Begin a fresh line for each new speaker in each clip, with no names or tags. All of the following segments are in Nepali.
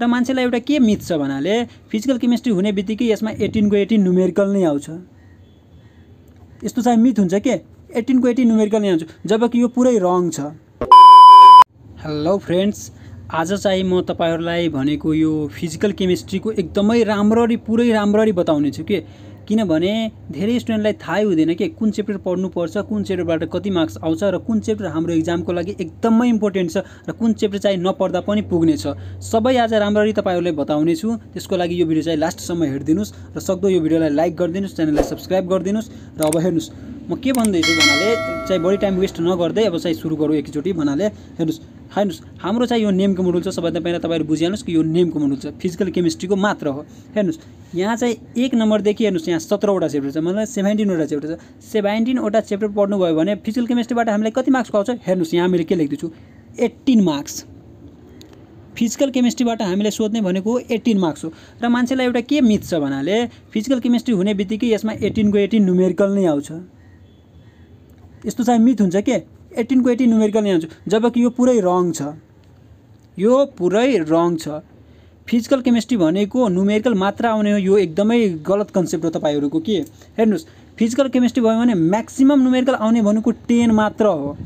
र मान्छेलाई एउटा के मिथ छ भन्नाले फिजिकल केमिस्ट्री हुने बित्तिकै यसमा एटिनको एटिन न्युमेरिकल नै आउँछ यस्तो चाहिँ मिथ हुन्छ के एटिनको एटिन न्युमेरिकल नै आउँछ जबकि यो पुरै रङ छ हेलो फ्रेन्ड्स आज चाहिँ म तपाईँहरूलाई भनेको यो फिजिकल केमिस्ट्रीको एकदमै राम्ररी पुरै राम्ररी बताउने छु के किनभने धेरै स्टुडेन्टलाई थाहै हुँदैन कि कुन च्याप्टर पढ्नुपर्छ कुन च्याप्टरबाट कति मार्क्स आउँछ र कुन च्याप्टर हाम्रो इक्जामको लागि एकदमै इम्पोर्टेन्ट छ र कुन च्याप्टर चाहिँ नपढ्दा पनि पुग्नेछ सबै आज राम्ररी तपाईँहरूलाई बताउने छु त्यसको लागि यो भिडियो चाहिँ लास्टसम्म हेरिदिनुहोस् र सक्दो यो भिडियोलाई लाइक गरिदिनुहोस् च्यानललाई सब्सक्राइब गरिदिनुहोस् र अब हेर्नुहोस् म के भन्दैछु भन्नाले चाहिँ बढी टाइम वेस्ट नगर्दै अब चाहिँ सुरु गरौँ एकचोटि भन्नाले हेर्नुहोस् हेर्नुहोस् हाम्रो चाहिँ यो नेमको मोडुल छ सबभन्दा पहिला तपाईँहरू बुझिहाल्नुहोस् कि यो नेमको मोडुल छ फिजिकल केमिस्ट्रीको मात्र हो हेर्नुहोस् यहाँ चाहिँ एक नम्बरदेखि हेर्नुहोस् यहाँ सत्रवटा च्याप्टर छ मतलब सेभेन्टिनवटा च्याप्टर छ सेभेन्टिनवटा च्याप्टर पढ्नुभयो भने फिजिकल केमिस्ट्रीबाट हामीलाई कति मार्क्स आउँछ हेर्नुहोस् यहाँ मैले के लेख्दैछु एट्टिन मार्क्स फिजिकल केमिस्ट्रीबाट हामीले सोध्ने भनेको एट्टिन मार्क्स हो र मान्छेलाई एउटा के मिथ छ भन्नाले फिजिकल केमिस्ट्री हुने बित्तिकै यसमा एट्टिनको एट्टिन न्युमेरिकल नै आउँछ यस्तो चाहिँ मिथ हुन्छ के एट्टिनको एट्टिन न्युमेरिकल यहाँ आउँछ जबकि यो पुरै रङ छ यो पुरै रङ छ फिजिकल केमिस्ट्री भनेको न्युमेरिकल मात्र आउने हो यो एकदमै गलत कन्सेप्ट हो तपाईँहरूको के हेर्नुहोस् फिजिकल केमिस्ट्री भयो भने म्याक्सिमम् न्युमेरिकल आउने भनेको टेन मात्र हो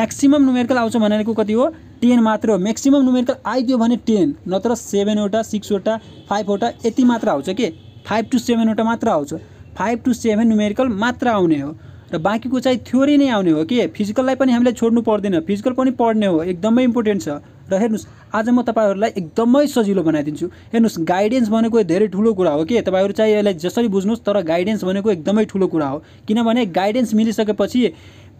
म्याक्सिमम् न्युमेरिकल आउँछ भनेको कति हो टेन मात्र हो म्याक्सिमम् न्युमेरिकल आइदियो भने टेन नत्र सेभेनवटा सिक्सवटा फाइभवटा यति मात्र आउँछ के फाइभ टु सेभेनवटा मात्र आउँछ फाइभ टु सेभेन न्युमेरिकल मात्र आउने हो र बाँकीको चाहिँ थ्योरी नै आउने हो कि फिजिकललाई पनि हामीले छोड्नु पर्दैन फिजिकल पनि पढ्ने हो एकदमै इम्पोर्टेन्ट छ र हेर्नुहोस् आज म तपाईँहरूलाई एकदमै सजिलो बनाइदिन्छु हेर्नुहोस् गाइडेन्स भनेको धेरै ठुलो कुरा हो कि तपाईँहरू चाहिँ यसलाई जसरी बुझ्नुहोस् तर गाइडेन्स भनेको एकदमै ठुलो कुरा हो किनभने गाइडेन्स मिलिसकेपछि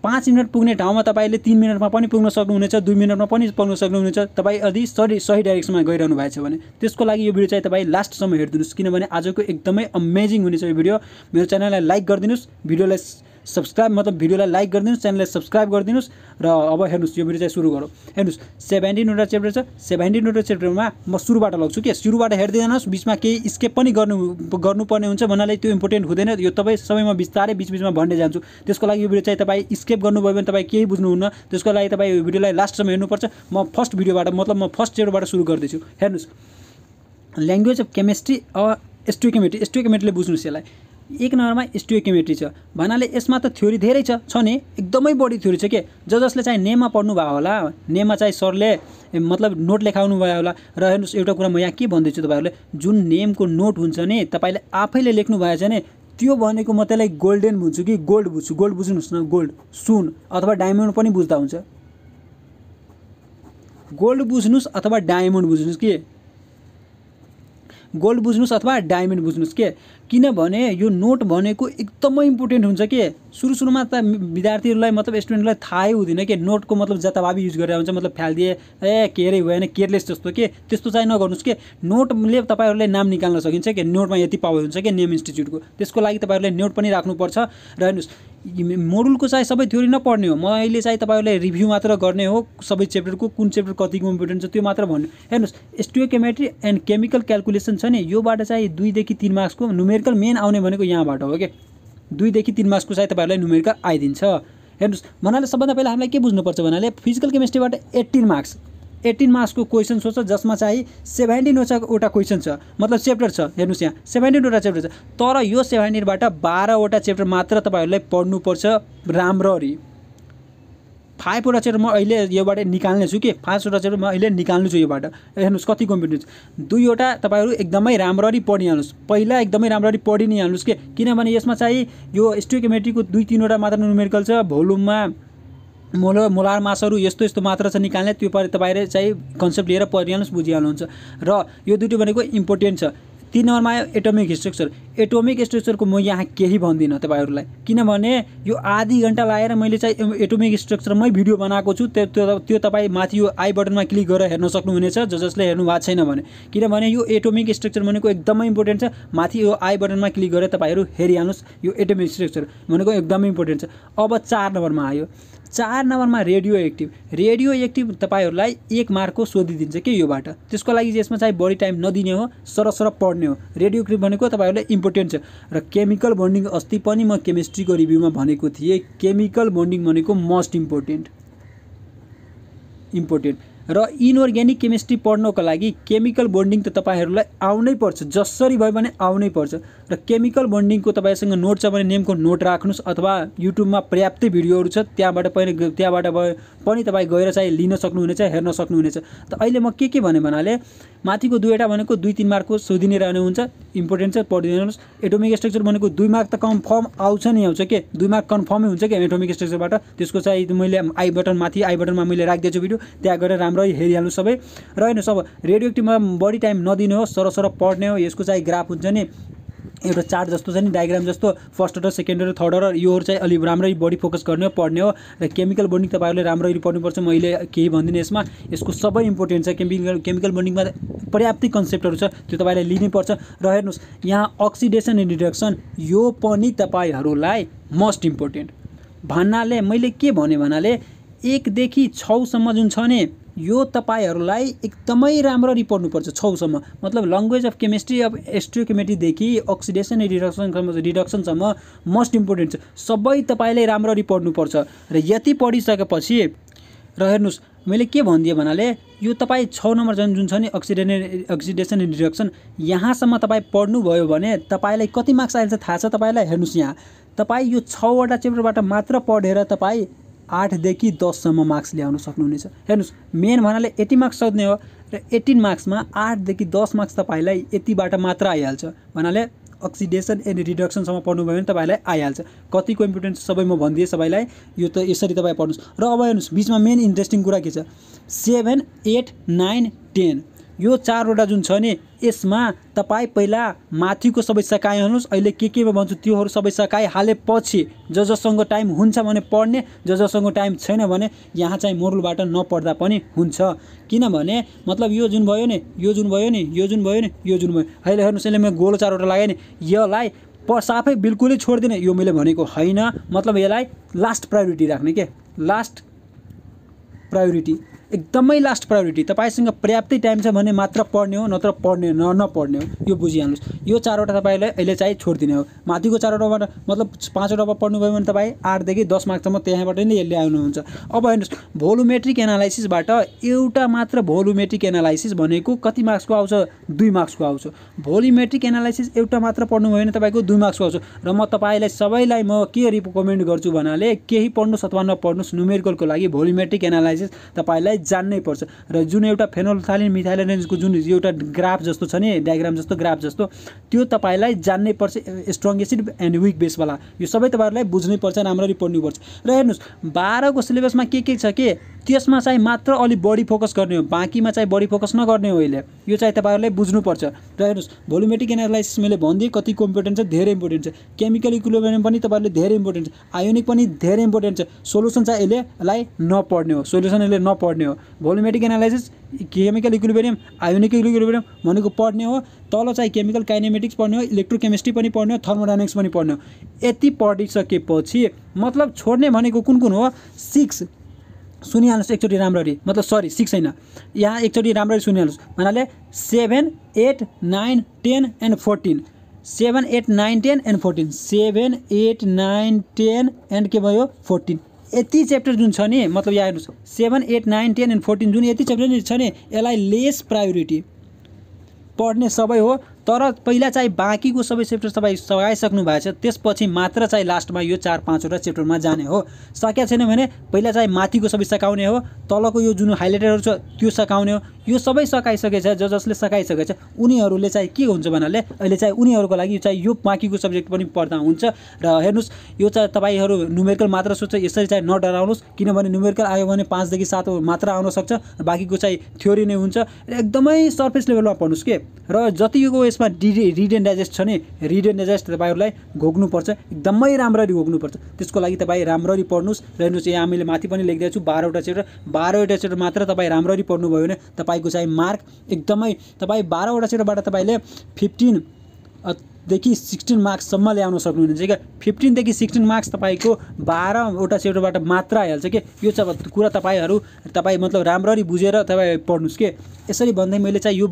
पाँच मिनट पुग्ने ठाउँमा तपाईँले तिन मिनटमा पनि पुग्न सक्नुहुनेछ दुई मिनटमा पनि पुग्न सक्नुहुनेछ तपाईँ यदि सरी सही डाइरेक्सनमा गइरहनु भएको छ भने त्यसको लागि यो भिडियो चाहिँ तपाईँ लास्टसम्म हेरिदिनुहोस् किनभने आजको एकदमै अमेजिङ हुनेछ यो भिडियो मेरो च्यानललाई लाइक गरिदिनुहोस् भिडियोलाई सब्सक्राइब मतलब भिडियोलाई लाइक गरिदिनुहोस् च्यानललाई सब्सक्राइब गरिदिनुहोस् र अब हेर्नुहोस् यो भिडियो चाहिँ सुरु गरौँ हेर्नुहोस् सेभेन्टिनवटा च्याप्टर छ सेभेन्टिनवटा च्याप्टरमा म सुरुबाट लग्छु के सुरुबाट हेरिदिनुहोस् बिचमा केही स्केप पनि गर्नु गर्नुपर्ने हुन्छ भन्नाले त्यो इम्पोर्टेन्ट हुँदैन यो तपाईँ सबैमा बिस्तारै बिचबिचमा भन्दै जान्छु त्यसको लागि यो भिडियो चाहिँ तपाईँ स्केप गर्नुभयो भने तपाईँ केही बुझ्नुहुन्न त्यसको लागि तपाईँ यो भिडियोलाई लास्टसम्म हेर्नुपर्छ म फर्स्ट भिडियोबाट मतलब म फर्स्ट च्याप्टरबाट सुरु गर्दैछु हेर्नुहोस् language of chemistry a stoichiometry एस्टोकेमेट्रीले बुझ्नुहोस् यसलाई एक नम्बरमा स्टियोकेमेट्री छ भन्नाले यसमा त थ्योरी धेरै छ छ नि एकदमै बढी थ्योरी छ के ज जसले चाहिँ नेममा पढ्नु भएको होला नेममा चाहिँ सरले मतलब नोट लेखाउनु भयो होला र हेर्नुहोस् एउटा कुरा म यहाँ के भन्दैछु तपाईँहरूले जुन नेमको नोट हुन्छ नि तपाईँले आफैले लेख्नु भएछ नि त्यो भनेको म त्यसलाई गोल्डेन बुझ्छु कि गोल्ड बुझ्छु गोल्ड बुझ्नुहोस् न गोल्ड सुन अथवा डायमन्ड पनि बुझ्दा हुन्छ गोल्ड बुझ्नुहोस् अथवा डायमन्ड बुझ्नुहोस् कि गोल्ड बुझ्नुहोस् अथवा डायमन्ड बुझ्नुहोस् के किनभने यो नोट भनेको एकदमै इम्पोर्टेन्ट हुन्छ के सुरु सुरुमा त विद्यार्थीहरूलाई मतलब स्टुडेन्टलाई थाहै हुँदैन कि नोटको मतलब जताभावी युज गरेर हुन्छ मतलब फ्यालिदिए ए के अरे भएन केयरलेस जस्तो के त्यस्तो चाहिँ नगर्नुहोस् के नोटले तपाईँहरूले नाम निकाल्न सकिन्छ कि नोटमा यति पावर हुन्छ कि नेम इन्स्टिच्युटको त्यसको लागि तपाईँहरूले नोट पनि राख्नुपर्छ र हेर्नुहोस् मोडुलको चाहिँ सबै थ्योरी नपढ्ने हो म अहिले चाहिँ तपाईँहरूलाई रिभ्यू मात्र गर्ने हो सबै च्याप्टरको कुन च्याप्टर कतिको इम्पोर्टेन्ट छ त्यो मात्र भन्नु हेर्नुहोस् एस्टियोकेमेट्री एन्ड केमिकल क्यालकुलेसन छ नि योबाट चाहिँ दुईदेखि तिन मार्क्सको न्युमेरिकल मेन आउने भनेको यहाँबाट हो क्या दुईदेखि तिन मार्क्सको चाहिँ तपाईँहरूलाई न्युमेरिकल आइदिन्छ हेर्नुहोस् भन्नाले सबभन्दा पहिला हामीलाई के बुझ्नुपर्छ भन्नाले फिजिकल केमिस्ट्रीबाट एट्टिन मार्क्स एट्टिन मार्क्सको क्वेसन सोध्छ जसमा चाहिँ सेभेन्टिनवटा एउटा क्वेसन छ मतलब च्याप्टर छ हेर्नुहोस् यहाँ सेभेन्टिनवटा च्याप्टर छ तर यो सेभेन्टिनबाट बाह्रवटा च्याप्टर मात्र तपाईँहरूलाई पढ्नुपर्छ राम्ररी फाइभवटा च्याप्टर म अहिले योबाट निकाल्ने छु कि पाँचवटा च्याप्टर म अहिले निकाल्नु छु योबाट हेर्नुहोस् कति छ दुईवटा तपाईँहरू एकदमै राम्ररी पढिहाल्नुहोस् पहिला एकदमै राम्ररी पढि नै हाल्नुहोस् कि किनभने यसमा चाहिँ यो स्टोकेमेट्रीको दुई तिनवटा मात्र न्युमेरिकल छ भोल्युममा मोल मोलार मासहरू यस्तो यस्तो मात्रा छ निकाल्ने त्यो पारे तपाईँले चाहिँ कन्सेप्ट लिएर परिहाल्नुहोस् बुझिहाल्नुहुन्छ र यो दुइटै भनेको इम्पोर्टेन्ट छ तिन नम्बरमा आयो एटोमिक स्ट्रक्चर एटोमिक स्ट्रक्चरको म यहाँ केही भन्दिनँ तपाईँहरूलाई किनभने यो आधी घन्टा लगाएर मैले चाहिँ एटोमिक स्ट्रक्चरमै भिडियो बनाएको छु त्यो त्यो तपाईँ माथि यो आई बटनमा क्लिक गरेर हेर्न सक्नुहुनेछ ज जसले हेर्नु भएको छैन भने किनभने यो एटोमिक स्ट्रक्चर भनेको एकदमै इम्पोर्टेन्ट छ माथि यो आई बटनमा क्लिक गरेर तपाईँहरू हेरिहाल्नुहोस् यो एटोमिक स्ट्रक्चर भनेको एकदमै इम्पोर्टेन्ट छ अब चार नम्बरमा आयो चार नम्बरमा रेडियो एक्टिभ रेडियो एक्टिभ तपाईँहरूलाई एक मार्कको सोधिदिन्छ कि योबाट त्यसको लागि यसमा चाहिँ बढी टाइम नदिने हो सरसर पढ्ने हो रेडियो एक्टिभ भनेको तपाईँहरूलाई इम्पोर्टेन्ट छ र केमिकल बन्डिङ अस्ति पनि म केमिस्ट्रीको रिभ्यूमा भनेको थिएँ केमिकल बन्डिङ भनेको मोस्ट इम्पोर्टेन्ट इम्पोर्टेन्ट र इनअर्ग्यानिक केमिस्ट्री पढ्नको लागि केमिकल बन्डिङ त तपाईँहरूलाई आउनै पर्छ जसरी भयो भने आउनै पर्छ र केमिकल बन्डिङको तपाईँसँग नोट छ भने नेमको नोट राख्नुहोस् अथवा युट्युबमा पर्याप्तै भिडियोहरू छ त्यहाँबाट पनि त्यहाँबाट पनि तपाईँ गएर चाहिँ लिन सक्नुहुनेछ हेर्न सक्नुहुनेछ त अहिले म के के भने भन्नाले माथिको दुईवटा भनेको दुई तिन मार्कको सोधिने हुन्छ इम्पोर्टेन्ट छ पढिदिनुहोस् एटोमिक स्ट्रक्चर भनेको दुई मार्क त कन्फर्म आउँछ नि आउँछ के दुई मार्क कन्फर्मै हुन्छ कि एटोमिक स्ट्रक्चरबाट त्यसको चाहिँ मैले आई बटन माथि आई बटनमा मैले राखिदिएको भिडियो त्यहाँ गएर राम्रो राम्रै हेरिहाल्नु सबै र हेर्नुहोस् अब रेडियो एक्टिभमा बढी टाइम नदिनु हो सरह पढ्ने हो यसको चाहिँ ग्राफ हुन्छ नि एउटा चार्ट जस्तो छ नि डायग्राम जस्तो first order second order third order योहरू चाहिँ अलिक राम्ररी बढी फोकस गर्ने हो पढ्ने हो र केमिकल बन्डिङ तपाईँहरूले राम्ररी पढ्नुपर्छ मैले केही भन्दिनँ यसमा यसको सबै इम्पोर्टेन्ट छ केमिकल केमिकल बन्डिङमा पर्याप्तै कन्सेप्टहरू छ त्यो तपाईँले लिनैपर्छ र हेर्नुहोस् यहाँ अक्सिडेसन एन्ड रिडक्सन यो पनि तपाईँहरूलाई मोस्ट इम्पोर्टेन्ट भन्नाले मैले के भने भन्नाले एकदेखि छसम्म जुन छ नि यो तपाईँहरूलाई एकदमै राम्ररी पढ्नुपर्छ छौसम्म मतलब ल्याङ्ग्वेज अफ केमिस्ट्री अफ एस्ट्रोकेमेट्रीदेखि अक्सिडेसन रिडक्सनसम्म रिडक्सनसम्म मोस्ट इम्पोर्टेन्ट छ सबै तपाईँले राम्ररी पढ्नुपर्छ र यति पढिसकेपछि र हेर्नुहोस् मैले के भनिदिएँ भन्नाले यो तपाईँ छ नम्बर जुन जुन छ नि एन्ड अक्सिडेसन एन्ड रिडक्सन यहाँसम्म तपाईँ पढ्नुभयो भने तपाईँलाई कति मार्क्स आइन्छ थाहा छ तपाईँलाई हेर्नुहोस् यहाँ तपाईँ यो छवटा च्याप्टरबाट मात्र पढेर तपाईँ आठदेखि दससम्म मार्क्स ल्याउन सक्नुहुनेछ हेर्नुहोस् मेन भन्नाले एट्टी मार्क्स सोध्ने हो र एट्टिन मार्क्समा आठदेखि दस मार्क्स तपाईँलाई यतिबाट मात्र आइहाल्छ भन्नाले अक्सिडेसन एन्ड रिडक्सनसम्म पढ्नुभयो भने तपाईँलाई आइहाल्छ कतिको इम्पोर्टेन्ट सबै म भनिदिएँ सबैलाई यो त यसरी तपाईँ पढ्नुहोस् र अब हेर्नुहोस् बिचमा मेन इन्ट्रेस्टिङ कुरा के छ सेभेन एट नाइन टेन यो चारवटा जुन छ नि यसमा तपाईँ पहिला माथिको सबै सकाइहाल्नुहोस् अहिले के केमा भन्छु त्योहरू सबै हालेपछि ज जसँग टाइम हुन्छ भने पढ्ने ज जसँग टाइम छैन भने यहाँ चाहिँ मोरलबाट नपढ्दा पनि हुन्छ किनभने मतलब यो जुन भयो नि यो जुन भयो नि यो जुन भयो नि यो जुन भयो अहिले हेर्नुहोस् यसले मैले गोलो चारवटा लगाएँ नि यसलाई प साफै बिल्कुलै छोडिदिने यो मैले भनेको होइन मतलब यसलाई लास्ट प्रायोरिटी राख्ने के लास्ट प्रायोरिटी एकदमै लास्ट प्रायोरिटी तपाईँसँग पर्याप्तै टाइम छ भने मात्र पढ्ने हो नत्र पढ्ने न नपढ्ने हो यो बुझिहाल्नुहोस् यो चारवटा तपाईँलाई अहिले चाहिँ छोडिदिने हो माथिको चारवटाबाट मतलब पाँचवटामा पढ्नुभयो भने तपाईँ आठदेखि दस मार्कसम्म त्यहाँबाट नै यसले आउनुहुन्छ अब हेर्नुहोस् भोलुमेट्रिक एनालाइसिसबाट एउटा मात्र भोलुमेट्रिक एनालाइसिस भनेको कति मार्क्सको आउँछ दुई मार्क्सको आउँछ भोल्युमेट्रिक एनालाइसिस एउटा मात्र पढ्नुभयो भने तपाईँको दुई मार्क्सको आउँछ र म तपाईँलाई सबैलाई म के रिकमेन्ड गर्छु भन्नाले केही पढ्नुहोस् अथवा नपढ्नुहोस् न्युमेरिकलको लागि भोल्युमेट्रिक एनालाइसिस तपाईँलाई जान्नै पर्छ र जुन एउटा फेनोलथालिन मिथाइलोरेन्जको जुन एउटा ग्राफ जस्तो छ नि डायग्राम जस्तो ग्राफ जस्तो त्यो तपाईँलाई जान्नै पर्छ स्ट्रङ एसिड एन्ड विक बेसवाला यो सबै तपाईँहरूलाई बुझ्नै पर्छ राम्ररी पढ्नुपर्छ र हेर्नुहोस् बाह्रको सिलेबसमा के के छ के त्यसमा चाहिँ मात्र अलिक बढी फोकस गर्ने हो बाँकीमा चाहिँ बढी फोकस नगर्ने हो अहिले यो चाहिँ तपाईँहरूले बुझ्नुपर्छ र हेर्नुहोस् भोलिमेटिक एनालाइसिस मैले भनिदिएँ कति इम्पोर्टेन्ट छ धेरै इम्पोर्टेन्ट छ केमिकल इक्विलिब्रियम पनि तपाईँहरूले धेरै इम्पोर्टेन्ट छ आयोनिक पनि धेरै इम्पोर्टेन्ट छ सोल्युसन चाहिँ यसलेलाई नपढ्ने हो सोल्युसन यसले नपढ्ने हो volumetric analysis chemical equilibrium ionic equilibrium भनेको पढ्ने हो तल चाहिँ केमिकल काइनेमेटिक्स पढ्ने हो इलेक्ट्रोकेमिस्ट्री पनि पढ्ने हो थर्मोडाइनिक्स पनि पढ्ने हो यति पढिसकेपछि मतलब छोड्ने भनेको कुन कुन हो सिक्स सुनिहाल्नुहोस् एकचोटि राम्ररी मतलब सरी सिक्स होइन यहाँ एकचोटि राम्ररी सुनिहाल्नुहोस् भन्नाले seven eight nine ten and fourteen seven eight nine ten and fourteen seven eight nine ten and के भयो फोर्टिन यति च्याप्टर जुन छ नि मतलब यहाँ हेर्नुहोस् seven eight nine ten and fourteen जुन यति च्याप्टर छ नि यसलाई लेस प्रायोरिटी पढ्ने सबै हो तर पहिला चाहिँ बाँकीको सबै च्याप्टर तपाईँ सघाइसक्नु भएको छ त्यसपछि मात्र चाहिँ लास्टमा यो चार पाँचवटा च्याप्टरमा जाने हो सकेका छैन भने पहिला चाहिँ माथिको सबै सकाउने हो तलको यो जुन हाइलाइटरहरू छ त्यो सकाउने हो यो सबै सकाइसकेछ ज जसले सकाइसकेछ उनीहरूले चाहिँ के हुन्छ भन्नाले अहिले चाहिँ उनीहरूको लागि चाहिँ यो बाँकीको सब्जेक्ट पनि पढ्दा हुन्छ र हेर्नुहोस् यो चाहिँ तपाईँहरू न्युमेरिकल मात्र सोच्छ यसरी चाहिँ नडराउनुहोस् किनभने न्युमेरिकल आयो भने पाँचदेखि सात मात्र आउन सक्छ बाँकीको चाहिँ थ्योरी नै हुन्छ एकदमै सर्फेस लेभलमा पढ्नुहोस् के र जति यो त्यसमा डि रिड एन्ड डाइजेस्ट छ नि रिड एन्ड डाइजेस्ट तपाईँहरूलाई घोक्नुपर्छ एकदमै राम्ररी घोक्नुपर्छ त्यसको लागि तपाईँ राम्ररी पढ्नुहोस् र हेर्नुहोस् यहाँ मैले माथि पनि लेखिदिएको छु बाह्रवटा च्याप्टर बाह्रवटा च्याप्टर मात्र तपाईँ राम्ररी पढ्नुभयो भने तपाईँको चाहिँ मार्क एकदमै तपाईँ बाह्रवटा च्याप्टरबाट तपाईँले फिफ्टिन देखि सिक्सटिन मार्क्ससम्म ल्याउन सक्नुहुनेछ क्या फिफ्टिनदेखि सिक्सटिन मार्क्स तपाईँको बाह्रवटा च्याप्टरबाट मात्र आइहाल्छ कि यो चाहिँ कुरा तपाईँहरू तपाईँ मतलब राम्ररी बुझेर तपाईँ पढ्नुहोस् के यसरी भन्दै मैले चाहिँ यो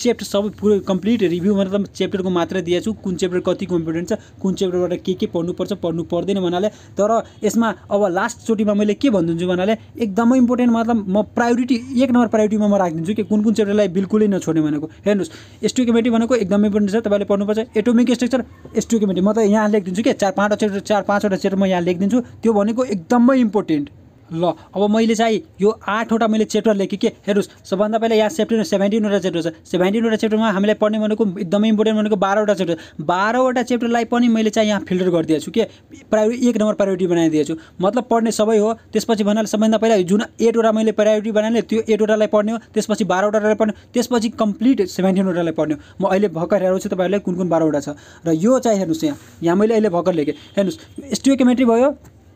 च्याप्टर सबै पुरै कम्प्लिट रिभ्यू मतलब च्याप्टरको मात्र दिएको छु कुन च्याप्टर कतिको इम्पोर्टेन्ट छ कुन च्याप्टरबाट के के पढ्नुपर्छ पढ्नु पर्दैन भन्नाले तर यसमा अब लास्टचोटिमा मैले के भनिदिन्छु भन्नाले एकदमै इम्पोर्टेन्ट मतलब म प्रायोरिटी एक नम्बर प्रायोरिटीमा म राखिदिन्छु कि कुन कुन च्याप्टरलाई बिल्कुलै नछोड्ने भनेको हेर्नुहोस् एस्टिमेटिभ भनेको एकदमै इम्पोर्टेन्ट छ तपाईँले पढ्नुपर्छ एटो एटोमिक स्ट्रक्चर एस्टोक्योमेट्री म त यहाँ लेखिदिन्छु कि चार पाँचवटा चेप्टर चार पाँचवटा चेप्टर म यहाँ लेखिदिन्छु त्यो भनेको एकदमै इम्पोर्टेन्ट ल अब मैले चाहिँ यो आठवटा मैले च्याप्टर लेखेँ कि हेर्नुहोस् सबभन्दा पहिला यहाँ सेप्टेम्बर सेभेन्टिनवटा च्याप्टर छ सेभेन्टिनवटा च्याप्टरमा हामीलाई पढ्ने भनेको एकदमै इम्पोर्टेन्ट भनेको बाह्रवटा च्याप्टर बाह्रवटा च्याप्टरलाई पनि मैले चाहिँ यहाँ फिल्टर गरिदिएको छु के प्रायोरिटी एक नम्बर प्रायोरिटी बनाइदिएको छु मतलब पढ्ने सबै हो त्यसपछि भन्नाले सबभन्दा पहिला जुन एटवटा मैले प्रायोरिटी बनाएँ त्यो एटवटालाई पढ्ने हो त्यसपछि बाह्रवटालाई पढ्ने त्यसपछि कम्प्लिट सेभेन्टिनवटालाई पढ्ने हो म अहिले भर्खर हेरेको छु तपाईँहरूलाई कुन कुन बाह्रवटा छ र यो चाहिँ हेर्नुहोस् यहाँ यहाँ मैले अहिले भर्खर लेखेँ हेर्नुहोस् स्टियोकेमेट्री भयो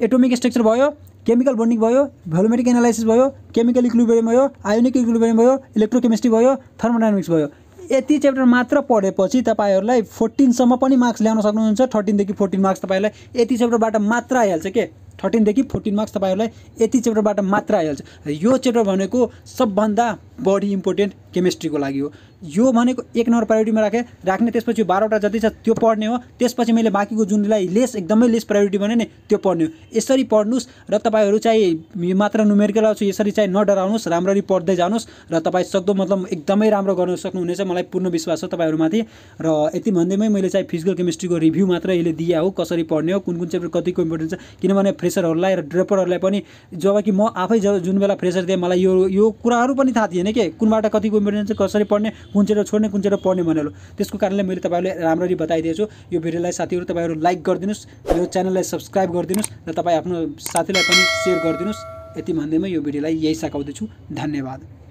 एटोमिक स्ट्रक्चर भयो केमिकल बन्डिङ भयो भ्यालुमेटिक एनालाइसिस भयो केमिकल इक्लुबेरियम भयो आयोनिक इक्लुबेरियम भयो इलेक्ट्रोकेमिस्ट्री भयो थर्मोडाइनमिक्स भयो यति च्याप्टर मात्र पढेपछि तपाईँहरूलाई फोर्टिनसम्म पनि मार्क्स ल्याउन सक्नुहुन्छ थर्टिनदेखि फोर्टिन मार्क्स तपाईँहरूलाई यति च्याप्टरबाट मात्र आइहाल्छ के थर्टिनदेखि फोर्टिन मार्क्स तपाईँहरूलाई यति च्याप्टरबाट मात्र आइहाल्छ यो च्याप्टर भनेको सबभन्दा बढी इम्पोर्टेन्ट केमिस्ट्रीको लागि हो यो भनेको एक नम्बर प्रायोरिटीमा राखेँ राख्ने त्यसपछि बाह्रवटा जति छ त्यो पढ्ने हो त्यसपछि मैले बाँकीको जुनलाई लेस एकदमै लेस प्रायोरिटी भने नि त्यो पढ्ने हो यसरी पढ्नुहोस् र तपाईँहरू चाहिँ मात्र नुमेरिकल आउँछु यसरी चाहिँ नडराउनुहोस् राम्ररी पढ्दै जानुहोस् र तपाईँ सक्दो मतलब एकदमै राम्रो गर्न सक्नुहुनेछ मलाई पूर्ण विश्वास छ तपाईँहरूमाथि र यति भन्दैमै मैले चाहिँ फिजिकल केमिस्ट्रीको रिभ्यू मात्र यसले दिए हो कसरी पढ्ने हो कुन कुन चाहिँ कतिको इम्पोर्टेन्ट छ किनभने फ्रेसरहरूलाई र ड्रपरहरूलाई पनि जब कि म आफै जब जुन बेला फ्रेसर थिएँ मलाई यो यो कुराहरू पनि थाहा थिएन कि कुनबाट कतिको कम्पेरिजन चाहिँ कसरी पढ्ने कुन चाहिँ छोड्ने कुन चाहिँ पढ्ने भनेर त्यसको कारणले मैले तपाईँहरूले राम्ररी बताइदिएछु यो भिडियोलाई साथीहरू तपाईँहरू लाइक गरिदिनुहोस् यो च्यानललाई सब्सक्राइब गरिदिनुहोस् र तपाईँ आफ्नो साथीलाई पनि सेयर गरिदिनुहोस् यति भन्दैमा यो भिडियोलाई यही सघाउँदैछु धन्यवाद